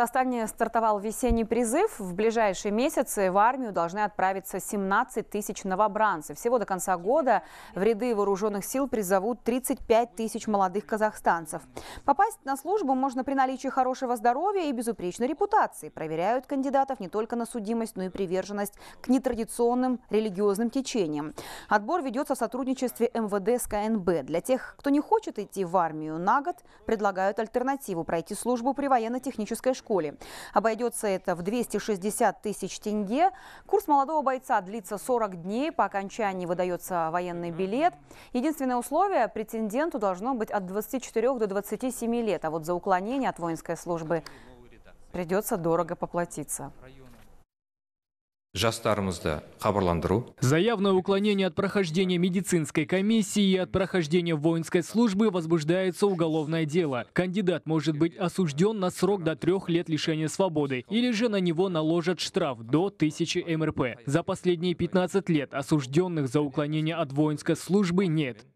В Астане стартовал весенний призыв. В ближайшие месяцы в армию должны отправиться 17 тысяч новобранцев. Всего до конца года в ряды вооруженных сил призовут 35 тысяч молодых казахстанцев. Попасть на службу можно при наличии хорошего здоровья и безупречной репутации. Проверяют кандидатов не только на судимость, но и приверженность к нетрадиционным религиозным течениям. Отбор ведется в сотрудничестве МВД с КНБ. Для тех, кто не хочет идти в армию на год, предлагают альтернативу – пройти службу при военно-технической школе школе. Обойдется это в 260 тысяч тенге. Курс молодого бойца длится 40 дней. По окончании выдается военный билет. Единственное условие – претенденту должно быть от 24 до 27 лет. А вот за уклонение от воинской службы придется дорого поплатиться. Заявное уклонение от прохождения медицинской комиссии и от прохождения воинской службы возбуждается уголовное дело. Кандидат может быть осужден на срок до трех лет лишения свободы или же на него наложат штраф до 1000 МРП. За последние 15 лет осужденных за уклонение от воинской службы нет.